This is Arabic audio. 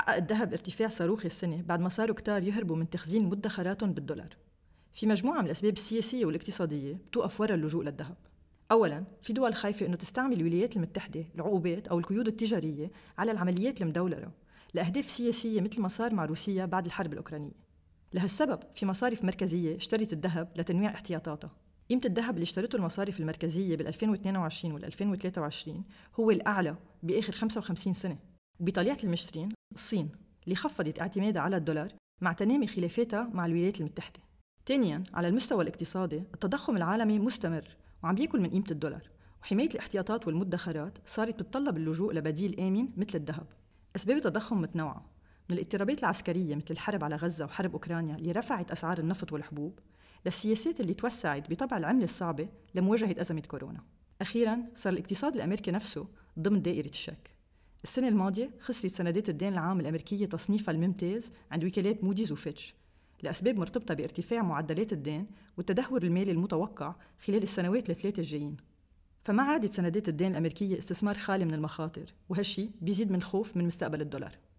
حقق الذهب ارتفاع صاروخي السنة بعد ما صاروا كتار يهربوا من تخزين مدخراتهم بالدولار في مجموعة من الأسباب السياسية والاقتصادية بتوقف ورا اللجوء للذهب اولا في دول خايفه انه تستعمل الولايات المتحده العقوبات او القيود التجاريه على العمليات المدولره لاهداف سياسيه مثل ما صار مع روسيا بعد الحرب الاوكرانيه لهالسبب في مصارف مركزيه اشترت الذهب لتنويع احتياطاتها قيمة الذهب اللي اشترته المصارف المركزية بال 2022 وال 2023 هو الأعلى بآخر 55 سنة بطليعة المشترين الصين اللي خفضت اعتمادها على الدولار مع تنامي خلافاتها مع الولايات المتحدة ثانيا على المستوى الاقتصادي التضخم العالمي مستمر وعم بياكل من قيمة الدولار وحماية الاحتياطات والمدخرات صارت بتطلب اللجوء لبديل آمن مثل الذهب أسباب التضخم متنوعة من الاضطرابات العسكرية مثل الحرب على غزة وحرب أوكرانيا اللي رفعت أسعار النفط والحبوب للسياسات اللي توسعت بطبع العملة الصعبة لمواجهة أزمة كورونا أخيرا صار الاقتصاد الأمريكي نفسه ضمن دائرة الشك السنة الماضية خسرت سندات الدين العام الأمريكية تصنيفها الممتاز عند وكالات موديز وفيتش لأسباب مرتبطة بارتفاع معدلات الدين والتدهور المالي المتوقع خلال السنوات الثلاثة الجايين فما عادت سندات الدين الأمريكية استثمار خالي من المخاطر وهالشي بيزيد من الخوف من مستقبل الدولار